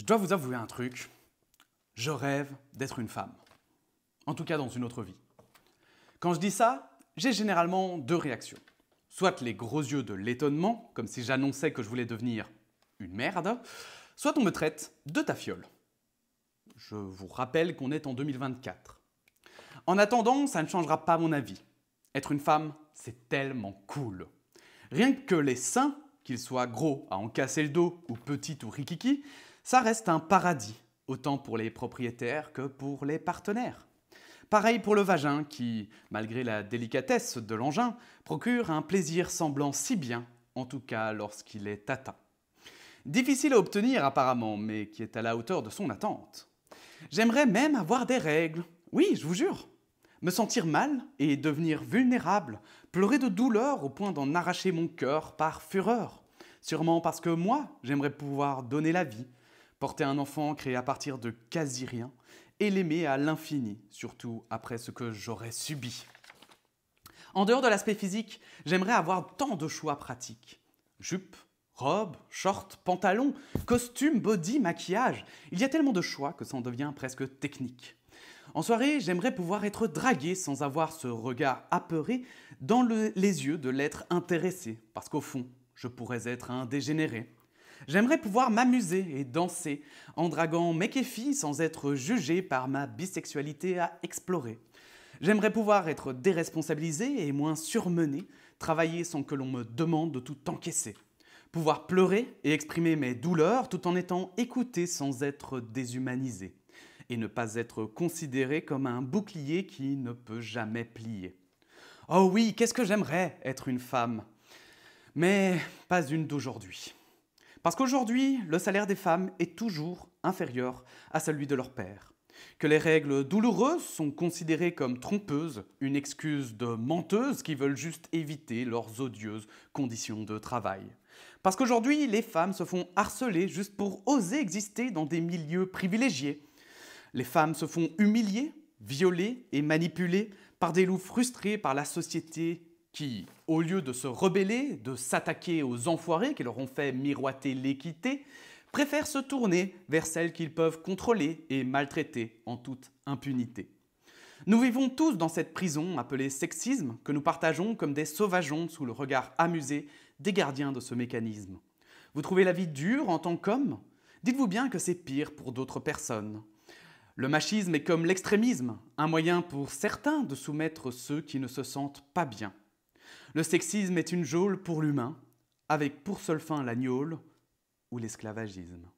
Je dois vous avouer un truc. Je rêve d'être une femme. En tout cas dans une autre vie. Quand je dis ça, j'ai généralement deux réactions. Soit les gros yeux de l'étonnement, comme si j'annonçais que je voulais devenir une merde, soit on me traite de ta fiole. Je vous rappelle qu'on est en 2024. En attendant, ça ne changera pas mon avis. Être une femme, c'est tellement cool. Rien que les seins, qu'ils soient gros à en casser le dos ou petits ou rikiki, ça reste un paradis, autant pour les propriétaires que pour les partenaires. Pareil pour le vagin qui, malgré la délicatesse de l'engin, procure un plaisir semblant si bien, en tout cas lorsqu'il est atteint. Difficile à obtenir apparemment, mais qui est à la hauteur de son attente. J'aimerais même avoir des règles, oui, je vous jure. Me sentir mal et devenir vulnérable, pleurer de douleur au point d'en arracher mon cœur par fureur. Sûrement parce que moi, j'aimerais pouvoir donner la vie, porter un enfant créé à partir de quasi rien et l'aimer à l'infini, surtout après ce que j'aurais subi. En dehors de l'aspect physique, j'aimerais avoir tant de choix pratiques. Jupe, robe, short, pantalon, costume, body, maquillage. Il y a tellement de choix que ça en devient presque technique. En soirée, j'aimerais pouvoir être dragué sans avoir ce regard apeuré dans les yeux de l'être intéressé, parce qu'au fond, je pourrais être un dégénéré. J'aimerais pouvoir m'amuser et danser en draguant mec et filles sans être jugée par ma bisexualité à explorer. J'aimerais pouvoir être déresponsabilisée et moins surmenée, travailler sans que l'on me demande de tout encaisser. Pouvoir pleurer et exprimer mes douleurs tout en étant écouté sans être déshumanisé. Et ne pas être considéré comme un bouclier qui ne peut jamais plier. Oh oui, qu'est-ce que j'aimerais être une femme. Mais pas une d'aujourd'hui. Parce qu'aujourd'hui, le salaire des femmes est toujours inférieur à celui de leur père. Que les règles douloureuses sont considérées comme trompeuses, une excuse de menteuses qui veulent juste éviter leurs odieuses conditions de travail. Parce qu'aujourd'hui, les femmes se font harceler juste pour oser exister dans des milieux privilégiés. Les femmes se font humilier, violer et manipuler par des loups frustrés par la société qui, au lieu de se rebeller, de s'attaquer aux enfoirés qui leur ont fait miroiter l'équité, préfèrent se tourner vers celles qu'ils peuvent contrôler et maltraiter en toute impunité. Nous vivons tous dans cette prison appelée sexisme que nous partageons comme des sauvageons sous le regard amusé des gardiens de ce mécanisme. Vous trouvez la vie dure en tant qu'homme Dites-vous bien que c'est pire pour d'autres personnes. Le machisme est comme l'extrémisme, un moyen pour certains de soumettre ceux qui ne se sentent pas bien. Le sexisme est une geôle pour l'humain, avec pour seule fin la ou l'esclavagisme.